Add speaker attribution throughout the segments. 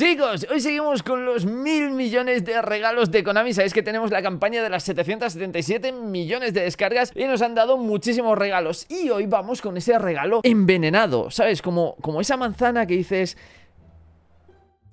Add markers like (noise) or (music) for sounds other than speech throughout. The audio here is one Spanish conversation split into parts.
Speaker 1: Chicos, hoy seguimos con los mil millones de regalos de Konami Sabéis que tenemos la campaña de las 777 millones de descargas Y nos han dado muchísimos regalos Y hoy vamos con ese regalo envenenado ¿Sabes? Como, como esa manzana que dices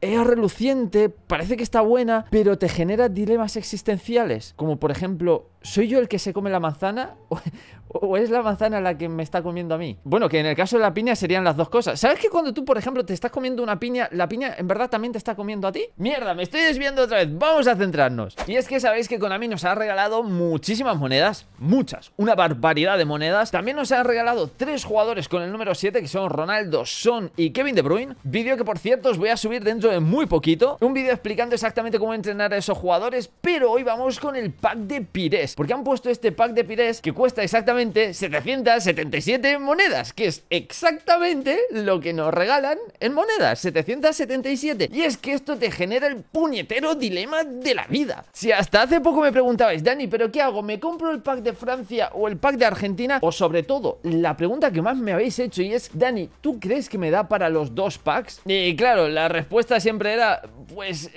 Speaker 1: es reluciente, parece que está buena, pero te genera dilemas existenciales. Como por ejemplo, ¿soy yo el que se come la manzana? (laughs) o es la manzana la que me está comiendo a mí. Bueno, que en el caso de la piña serían las dos cosas. ¿Sabes que cuando tú, por ejemplo, te estás comiendo una piña, la piña en verdad también te está comiendo a ti? Mierda, me estoy desviando otra vez. Vamos a centrarnos. Y es que sabéis que Konami nos ha regalado muchísimas monedas, muchas, una barbaridad de monedas. También nos han regalado tres jugadores con el número 7 que son Ronaldo, Son y Kevin De Bruyne. Vídeo que por cierto os voy a subir dentro de muy poquito. Un vídeo explicando exactamente cómo entrenar a esos jugadores, pero hoy vamos con el pack de Pires, porque han puesto este pack de Pires que cuesta exactamente 777 monedas, que es exactamente lo que nos regalan en monedas, 777. Y es que esto te genera el puñetero dilema de la vida. Si hasta hace poco me preguntabais, Dani, ¿pero qué hago? ¿Me compro el pack de Francia o el pack de Argentina? O sobre todo, la pregunta que más me habéis hecho y es, Dani, ¿tú crees que me da para los dos packs? Y claro, la respuesta siempre era, pues,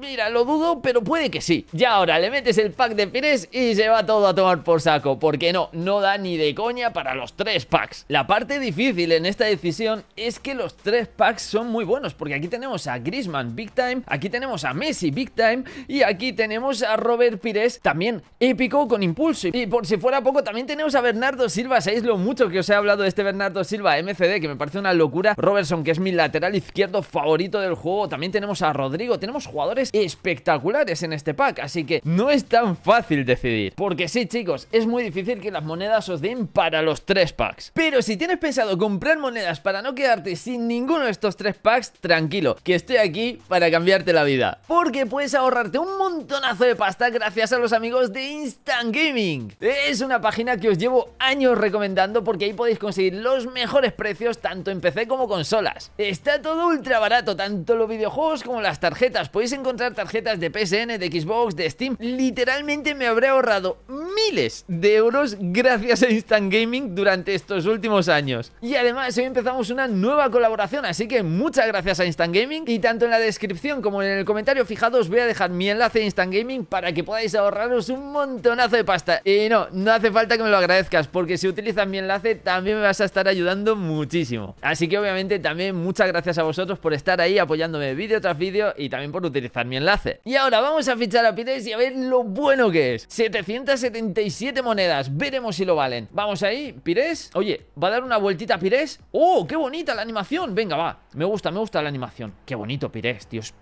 Speaker 1: mira, lo dudo, pero puede que sí. Ya ahora le metes el pack de Pires y se va todo a tomar por saco, porque no, no da ni de coña para los tres packs. La parte difícil en esta decisión es que los tres packs son muy buenos, porque aquí tenemos a Griezmann Big Time, aquí tenemos a Messi Big Time y aquí tenemos a Robert Pires también épico con impulso. Y por si fuera poco, también tenemos a Bernardo Silva. Sabéis lo mucho que os he hablado de este Bernardo Silva MCD, que me parece una locura. Robertson, que es mi lateral izquierdo favorito del juego. También tenemos a Rodrigo. Tenemos jugadores espectaculares en este pack, así que no es tan fácil decidir. Porque sí, chicos, es muy difícil que las monedas os para los 3 packs. Pero si tienes pensado comprar monedas para no quedarte sin ninguno de estos tres packs, tranquilo, que estoy aquí para cambiarte la vida. Porque puedes ahorrarte un montonazo de pasta gracias a los amigos de Instant Gaming. Es una página que os llevo años recomendando porque ahí podéis conseguir los mejores precios tanto en PC como consolas. Está todo ultra barato, tanto los videojuegos como las tarjetas. Podéis encontrar tarjetas de PSN, de Xbox, de Steam. Literalmente me habré ahorrado miles de euros gracias gracias a Instant Gaming durante estos últimos años. Y además hoy empezamos una nueva colaboración, así que muchas gracias a Instant Gaming y tanto en la descripción como en el comentario fijado os voy a dejar mi enlace a Instant Gaming para que podáis ahorraros un montonazo de pasta. Y no, no hace falta que me lo agradezcas porque si utilizas mi enlace también me vas a estar ayudando muchísimo. Así que obviamente también muchas gracias a vosotros por estar ahí apoyándome vídeo tras vídeo y también por utilizar mi enlace. Y ahora vamos a fichar a Pires y a ver lo bueno que es. 777 monedas, veremos si lo valen Vamos ahí, Pires Oye, va a dar una vueltita Pires ¡Oh, qué bonita la animación! Venga, va, me gusta, me gusta la animación Qué bonito Pires, Dios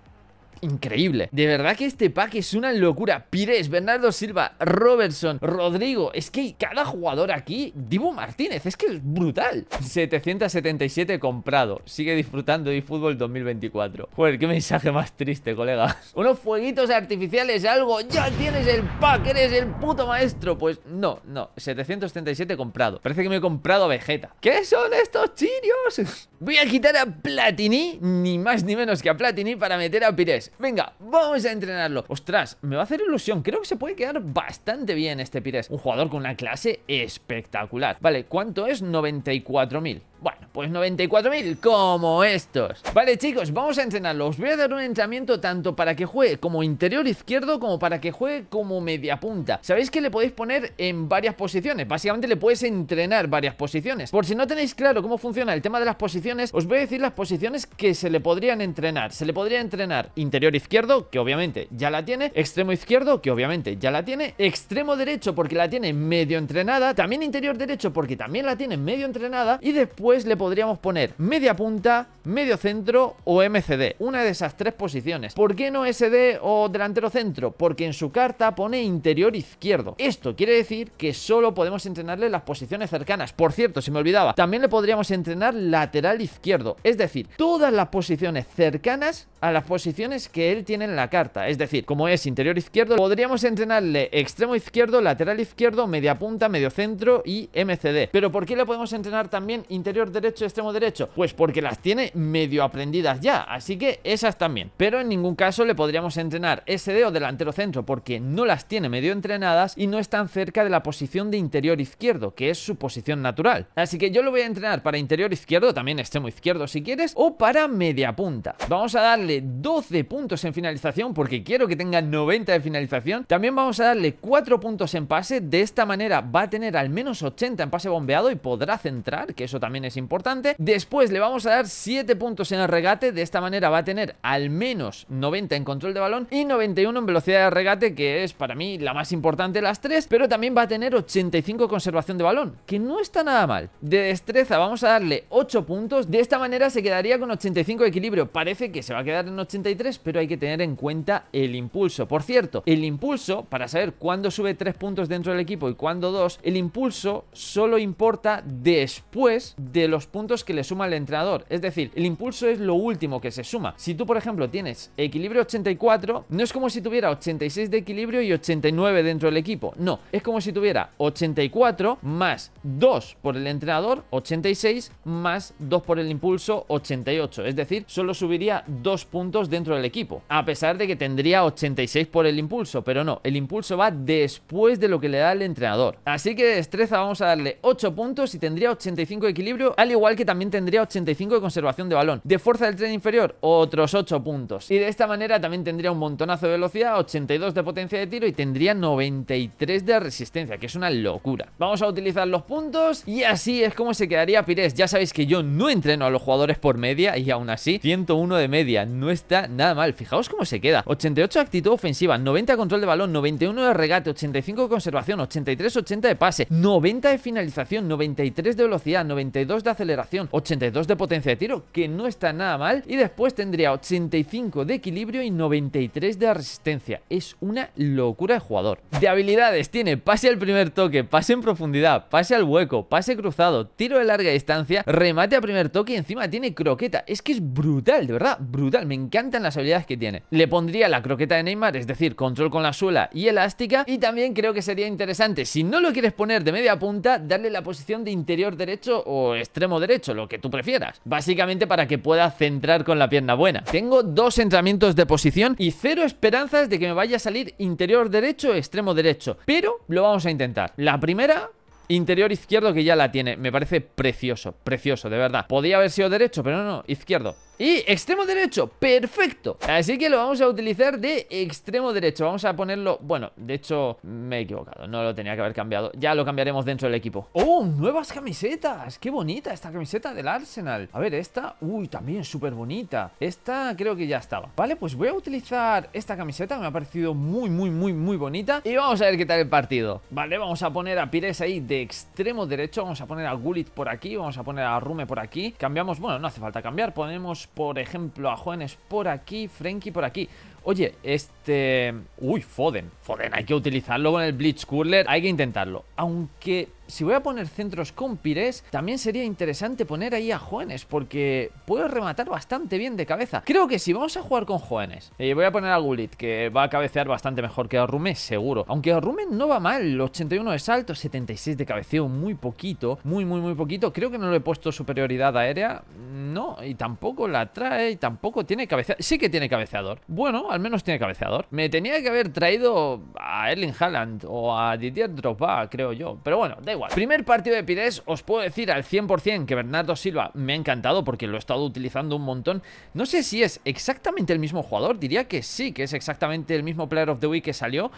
Speaker 1: increíble. De verdad que este pack es una locura. Pires, Bernardo Silva, Robertson, Rodrigo. Es que cada jugador aquí, Dibu Martínez, es que es brutal. 777 comprado. Sigue disfrutando de fútbol 2024. Joder, qué mensaje más triste, colegas! (laughs) Unos fueguitos artificiales, algo. Ya tienes el pack, eres el puto maestro. Pues no, no. 777 comprado. Parece que me he comprado Vegeta. ¿Qué son estos chirios? (laughs) Voy a quitar a Platini, ni más ni menos que a Platini, para meter a Pires. Venga, vamos a entrenarlo Ostras, me va a hacer ilusión Creo que se puede quedar bastante bien este Pires Un jugador con una clase espectacular Vale, ¿cuánto es? 94.000 bueno, pues 94.000 como estos Vale chicos, vamos a entrenarlo os Voy a dar un entrenamiento tanto para que juegue como interior izquierdo Como para que juegue como media punta Sabéis que le podéis poner en varias posiciones Básicamente le puedes entrenar varias posiciones Por si no tenéis claro cómo funciona el tema de las posiciones Os voy a decir las posiciones que se le podrían entrenar Se le podría entrenar interior izquierdo, que obviamente ya la tiene Extremo izquierdo, que obviamente ya la tiene Extremo derecho porque la tiene medio entrenada También interior derecho porque también la tiene medio entrenada Y después le podríamos poner media punta, medio centro o MCD. Una de esas tres posiciones. ¿Por qué no SD o delantero centro? Porque en su carta pone interior izquierdo. Esto quiere decir que solo podemos entrenarle las posiciones cercanas. Por cierto, se me olvidaba, también le podríamos entrenar lateral izquierdo. Es decir, todas las posiciones cercanas a las posiciones que él tiene en la carta. Es decir, como es interior izquierdo, podríamos entrenarle extremo izquierdo, lateral izquierdo, media punta, medio centro y MCD. Pero ¿por qué le podemos entrenar también interior derecho extremo derecho? Pues porque las tiene medio aprendidas ya, así que esas también. Pero en ningún caso le podríamos entrenar SD o delantero centro porque no las tiene medio entrenadas y no están cerca de la posición de interior izquierdo, que es su posición natural. Así que yo lo voy a entrenar para interior izquierdo, también extremo izquierdo si quieres, o para media punta. Vamos a darle 12 puntos en finalización porque quiero que tenga 90 de finalización. También vamos a darle 4 puntos en pase, de esta manera va a tener al menos 80 en pase bombeado y podrá centrar, que eso también es es importante. Después le vamos a dar 7 puntos en el regate, de esta manera va a tener al menos 90 en control de balón y 91 en velocidad de regate, que es para mí la más importante de las tres, pero también va a tener 85 conservación de balón, que no está nada mal. De destreza vamos a darle 8 puntos, de esta manera se quedaría con 85 de equilibrio, parece que se va a quedar en 83, pero hay que tener en cuenta el impulso. Por cierto, el impulso, para saber cuándo sube 3 puntos dentro del equipo y cuándo 2, el impulso solo importa después de de los puntos que le suma el entrenador. Es decir, el impulso es lo último que se suma. Si tú, por ejemplo, tienes equilibrio 84, no es como si tuviera 86 de equilibrio y 89 dentro del equipo. No, es como si tuviera 84 más 2 por el entrenador, 86 más 2 por el impulso, 88. Es decir, solo subiría 2 puntos dentro del equipo. A pesar de que tendría 86 por el impulso, pero no, el impulso va después de lo que le da el entrenador. Así que destreza vamos a darle 8 puntos y tendría 85 de equilibrio al igual que también tendría 85 de conservación de balón. De fuerza del tren inferior, otros 8 puntos. Y de esta manera también tendría un montonazo de velocidad, 82 de potencia de tiro y tendría 93 de resistencia, que es una locura. Vamos a utilizar los puntos y así es como se quedaría Pires. Ya sabéis que yo no entreno a los jugadores por media y aún así 101 de media. No está nada mal. Fijaos cómo se queda. 88 de actitud ofensiva, 90 de control de balón, 91 de regate, 85 de conservación, 83, 80 de pase, 90 de finalización, 93 de velocidad, 92 de aceleración, 82 de potencia de tiro, que no está nada mal, y después tendría 85 de equilibrio y 93 de resistencia. Es una locura de jugador. De habilidades tiene pase al primer toque, pase en profundidad, pase al hueco, pase cruzado, tiro de larga distancia, remate a primer toque y encima tiene croqueta. Es que es brutal, de verdad, brutal. Me encantan las habilidades que tiene. Le pondría la croqueta de Neymar, es decir, control con la suela y elástica, y también creo que sería interesante, si no lo quieres poner de media punta, darle la posición de interior derecho o extremo derecho, lo que tú prefieras. Básicamente para que pueda centrar con la pierna buena. Tengo dos entramientos de posición y cero esperanzas de que me vaya a salir interior derecho, extremo derecho. Pero lo vamos a intentar. La primera Interior izquierdo que ya la tiene. Me parece precioso, precioso, de verdad. Podría haber sido derecho, pero no, no, izquierdo. Y extremo derecho, perfecto Así que lo vamos a utilizar de extremo derecho Vamos a ponerlo, bueno, de hecho me he equivocado No lo tenía que haber cambiado Ya lo cambiaremos dentro del equipo ¡Oh, nuevas camisetas! ¡Qué bonita esta camiseta del Arsenal! A ver, esta, uy, también súper bonita Esta creo que ya estaba Vale, pues voy a utilizar esta camiseta Me ha parecido muy, muy, muy, muy bonita Y vamos a ver qué tal el partido Vale, vamos a poner a Pires ahí de extremo derecho Vamos a poner a Gullit por aquí Vamos a poner a Rume por aquí Cambiamos, bueno, no hace falta cambiar Ponemos por ejemplo, a Juanes por aquí, Frenkie por aquí. Oye, este... Uy, Foden. Foden, hay que utilizarlo con el Blitz Curler. Hay que intentarlo. Aunque si voy a poner centros con Pires, también sería interesante poner ahí a Juanes, porque puedo rematar bastante bien de cabeza. Creo que si vamos a jugar con Jóvenes, Y eh, voy a poner a Gulit, que va a cabecear bastante mejor que a Rumen, seguro. Aunque Rumen no va mal, 81 de salto, 76 de cabeceo, muy poquito, muy, muy, muy poquito. Creo que no le he puesto superioridad aérea, no, y tampoco la trae, y tampoco tiene cabeceador. Sí que tiene cabeceador. Bueno, al menos tiene cabeceador. Me tenía que haber traído a Erling Haaland o a Didier Drogba, creo yo. Pero bueno, da igual. Primer partido de Pires, os puedo decir al 100% que Bernardo Silva me ha encantado porque lo he estado utilizando un montón. No sé si es exactamente el mismo jugador, diría que sí, que es exactamente el mismo Player of the Week que salió.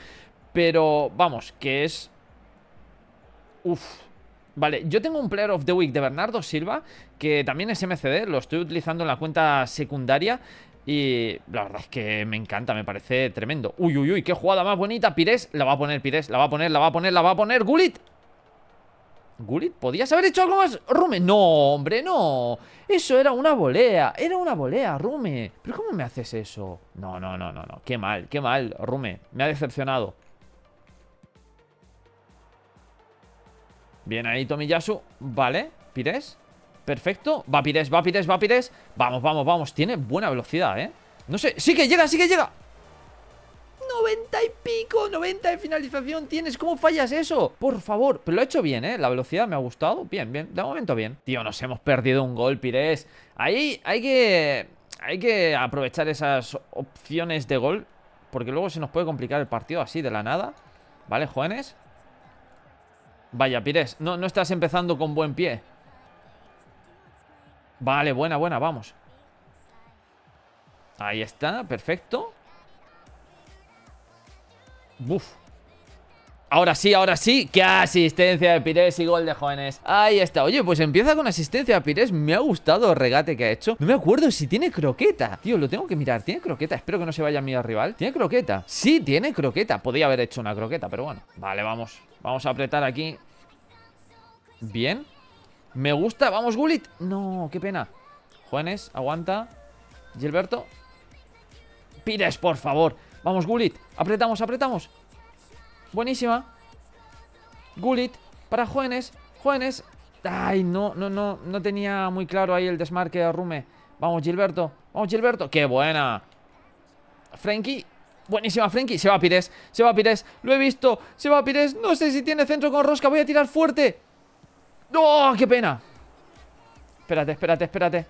Speaker 1: Pero vamos, que es... Uf, Vale, yo tengo un Player of the Week de Bernardo Silva, que también es MCD, lo estoy utilizando en la cuenta secundaria. Y la verdad es que me encanta, me parece tremendo Uy, uy, uy, qué jugada más bonita Pires, la va a poner Pires, la va a poner, la va a poner, la va a poner Gulit Gulit, ¿podías haber hecho algo más? Rume, no, hombre, no Eso era una volea, era una volea, Rume ¿Pero cómo me haces eso? No, no, no, no, no, qué mal, qué mal, Rume Me ha decepcionado Bien ahí Tomiyasu, vale Pires Perfecto, Pires, va Pires Vamos, vamos, vamos, tiene buena velocidad, eh No sé, sí que llega, sí que llega 90 y pico, 90 de finalización tienes, ¿cómo fallas eso? Por favor, pero lo he hecho bien, ¿eh? La velocidad me ha gustado, bien, bien, de momento bien Tío, nos hemos perdido un gol, Pires Ahí hay que... Hay que aprovechar esas opciones de gol Porque luego se nos puede complicar el partido así de la nada ¿Vale, jóvenes? Vaya, Pires, no estás empezando con buen pie Vale, buena, buena, vamos. Ahí está, perfecto. Buf. Ahora sí, ahora sí. ¡Qué asistencia de Pires y gol de jóvenes! Ahí está. Oye, pues empieza con asistencia a Pires. Me ha gustado el regate que ha hecho. No me acuerdo si tiene croqueta. Tío, lo tengo que mirar. ¿Tiene croqueta? Espero que no se vaya a mi rival. ¿Tiene croqueta? Sí, tiene croqueta. Podría haber hecho una croqueta, pero bueno. Vale, vamos. Vamos a apretar aquí. Bien. Me gusta, vamos Gulit. No, qué pena Juanes, aguanta Gilberto Pires, por favor Vamos Gulit. apretamos, apretamos Buenísima Gulit. para Juanes Juanes Ay, no, no, no, no tenía muy claro ahí el desmarque de Rume Vamos Gilberto, vamos Gilberto Qué buena Frenkie Buenísima Frenkie, se va Pires, se va Pires Lo he visto, se va Pires No sé si tiene centro con Rosca, voy a tirar fuerte ¡No! ¡Qué pena! Espérate, espérate, espérate.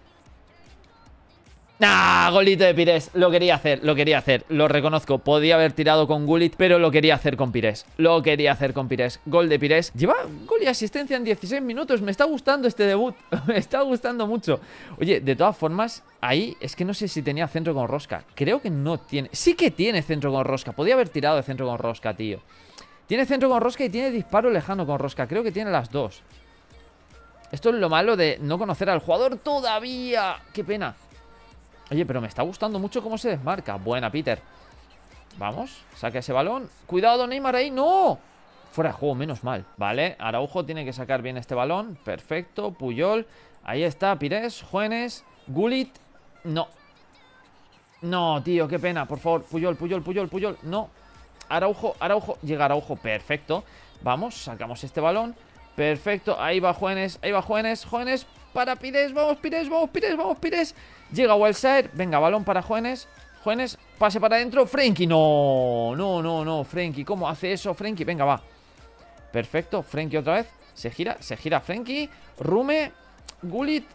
Speaker 1: Nah, golito de Pires. Lo quería hacer, lo quería hacer. Lo reconozco. Podía haber tirado con Gullit, pero lo quería hacer con Pires. Lo quería hacer con Pires. Gol de Pires. Lleva gol y asistencia en 16 minutos. Me está gustando este debut. (laughs) Me está gustando mucho. Oye, de todas formas, ahí es que no sé si tenía centro con rosca. Creo que no tiene. Sí que tiene centro con rosca. Podía haber tirado de centro con rosca, tío. Tiene centro con rosca y tiene disparo lejano con rosca. Creo que tiene las dos. Esto es lo malo de no conocer al jugador todavía. ¡Qué pena! Oye, pero me está gustando mucho cómo se desmarca. Buena, Peter. Vamos, saca ese balón. ¡Cuidado, Neymar ahí! ¡No! Fuera de juego, menos mal. Vale, Araujo tiene que sacar bien este balón. Perfecto, Puyol. Ahí está, Pires, Juanes, Gulit. No. No, tío, qué pena. Por favor, Puyol, Puyol, Puyol, Puyol. No. Araujo, Araujo. Llega Araujo, perfecto. Vamos, sacamos este balón. Perfecto, ahí va Juanes, ahí va Juanes, Juanes para Pires, vamos Pires, vamos Pires, vamos Pires. Llega Wildside, venga, balón para Juanes, Juanes, pase para adentro, Frenkie, no, no, no, no, Frenkie, ¿cómo hace eso Frenkie? Venga, va. Perfecto, Frenkie otra vez, se gira, se gira Frenkie, Rume, Gulit,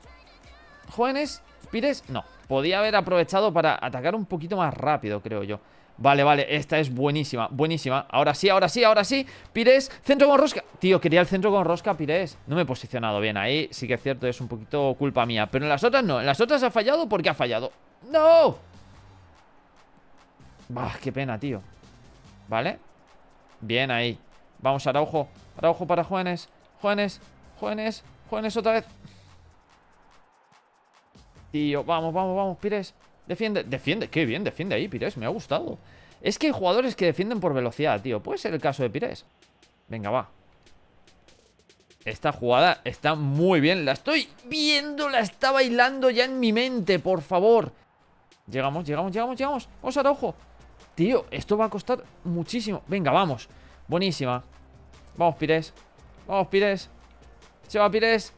Speaker 1: Juanes, Pires, no. Podía haber aprovechado para atacar un poquito más rápido, creo yo. Vale, vale, esta es buenísima, buenísima Ahora sí, ahora sí, ahora sí Pires, centro con rosca Tío, quería el centro con rosca, Pires No me he posicionado bien ahí Sí que es cierto, es un poquito culpa mía Pero en las otras no En las otras ha fallado porque ha fallado ¡No! Bah, qué pena, tío Vale Bien ahí Vamos, Araujo Araujo para Juanes Juanes Juanes Juanes otra vez Tío, vamos, vamos, vamos, Pires Defiende, defiende, qué bien, defiende ahí Pires, me ha gustado Es que hay jugadores que defienden por velocidad, tío Puede ser el caso de Pires Venga, va Esta jugada está muy bien La estoy viendo, la está bailando ya en mi mente, por favor Llegamos, llegamos, llegamos, llegamos Vamos ojo Tío, esto va a costar muchísimo Venga, vamos Buenísima Vamos, Pires Vamos, Pires Se va, Pires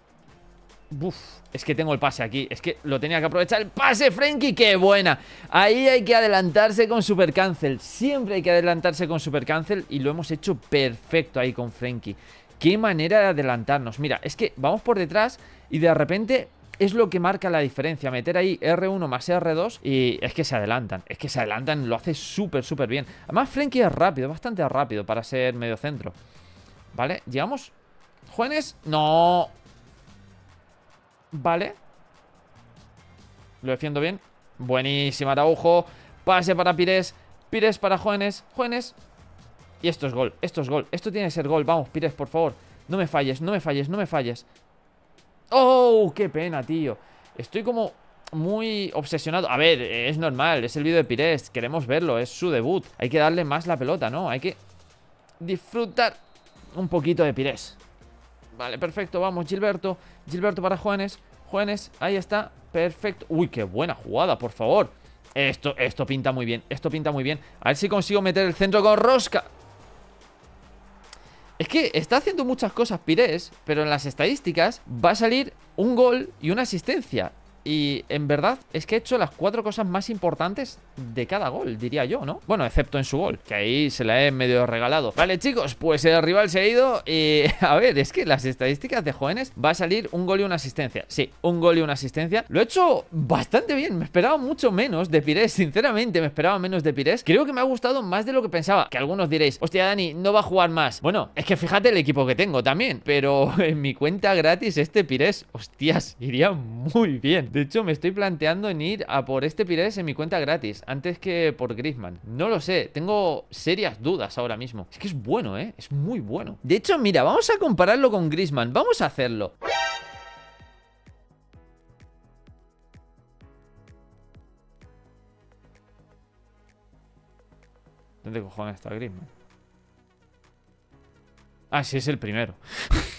Speaker 1: Buf, es que tengo el pase aquí Es que lo tenía que aprovechar ¡El pase, Frenkie! ¡Qué buena! Ahí hay que adelantarse con Super Cancel Siempre hay que adelantarse con Super Cancel Y lo hemos hecho perfecto ahí con Frenkie ¡Qué manera de adelantarnos! Mira, es que vamos por detrás Y de repente es lo que marca la diferencia. Meter ahí R1 más R2 y es que se adelantan. Es que se adelantan, lo hace súper, súper bien. Además, Frenkie es rápido, bastante rápido para ser medio centro. ¿Vale? ¿Llegamos? ¿Juanes? No. Vale. Lo defiendo bien. Buenísima, Araujo. Pase para Pires. Pires para Jóvenes. Jóvenes. Y esto es gol. Esto es gol. Esto tiene que ser gol. Vamos, Pires, por favor. No me falles, no me falles, no me falles. ¡Oh! ¡Qué pena, tío! Estoy como muy obsesionado. A ver, es normal, es el vídeo de Pires, queremos verlo, es su debut. Hay que darle más la pelota, ¿no? Hay que disfrutar un poquito de Pires. Vale, perfecto, vamos, Gilberto. Gilberto para Juanes. Juanes, ahí está. Perfecto. Uy, qué buena jugada, por favor. Esto, esto pinta muy bien, esto pinta muy bien. A ver si consigo meter el centro con Rosca. Es que está haciendo muchas cosas Pires, pero en las estadísticas va a salir un gol y una asistencia. Y en verdad es que he hecho las cuatro cosas más importantes de cada gol, diría yo, ¿no? Bueno, excepto en su gol, que ahí se la he medio regalado. Vale, chicos, pues el rival se ha ido y (laughs) a ver, es que las estadísticas de jóvenes va a salir un gol y una asistencia. Sí, un gol y una asistencia. Lo he hecho bastante bien, me esperaba mucho menos de Pires, sinceramente me esperaba menos de Pires. Creo que me ha gustado más de lo que pensaba, que algunos diréis, hostia Dani, no va a jugar más. Bueno, es que fíjate el equipo que tengo también, pero (laughs) en mi cuenta gratis este Pires, hostias, iría muy bien. De hecho, me estoy planteando en ir a por este Pires en mi cuenta gratis, antes que por Griezmann. No lo sé, tengo serias dudas ahora mismo. Es que es bueno, ¿eh? Es muy bueno. De hecho, mira, vamos a compararlo con Griezmann. Vamos a hacerlo. ¿Dónde cojones está Griezmann? Ah, sí, es el primero. (laughs)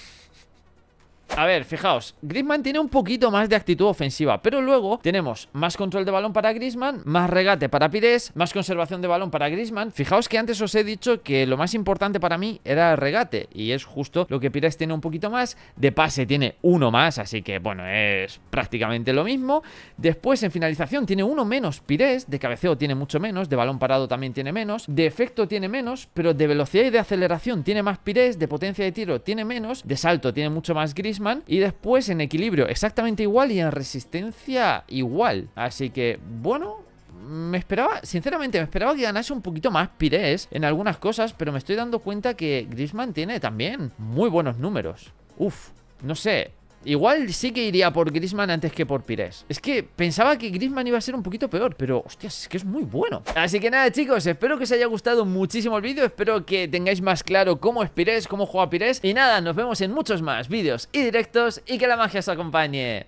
Speaker 1: A ver, fijaos, Griezmann tiene un poquito más de actitud ofensiva, pero luego tenemos más control de balón para Griezmann, más regate para Pires, más conservación de balón para Griezmann. Fijaos que antes os he dicho que lo más importante para mí era el regate y es justo lo que Pires tiene un poquito más, de pase tiene uno más, así que bueno, es prácticamente lo mismo. Después en finalización tiene uno menos Pires, de cabeceo tiene mucho menos, de balón parado también tiene menos, de efecto tiene menos, pero de velocidad y de aceleración tiene más Pires, de potencia de tiro tiene menos, de salto tiene mucho más Griezmann y después en equilibrio exactamente igual y en resistencia igual. Así que, bueno, me esperaba, sinceramente, me esperaba que ganase un poquito más Pires en algunas cosas, pero me estoy dando cuenta que Griezmann tiene también muy buenos números. Uf, no sé, Igual sí que iría por Grisman antes que por Pires. Es que pensaba que Grisman iba a ser un poquito peor, pero hostias, es que es muy bueno. Así que nada, chicos, espero que os haya gustado muchísimo el vídeo. Espero que tengáis más claro cómo es Pires, cómo juega Pires. Y nada, nos vemos en muchos más vídeos y directos y que la magia os acompañe.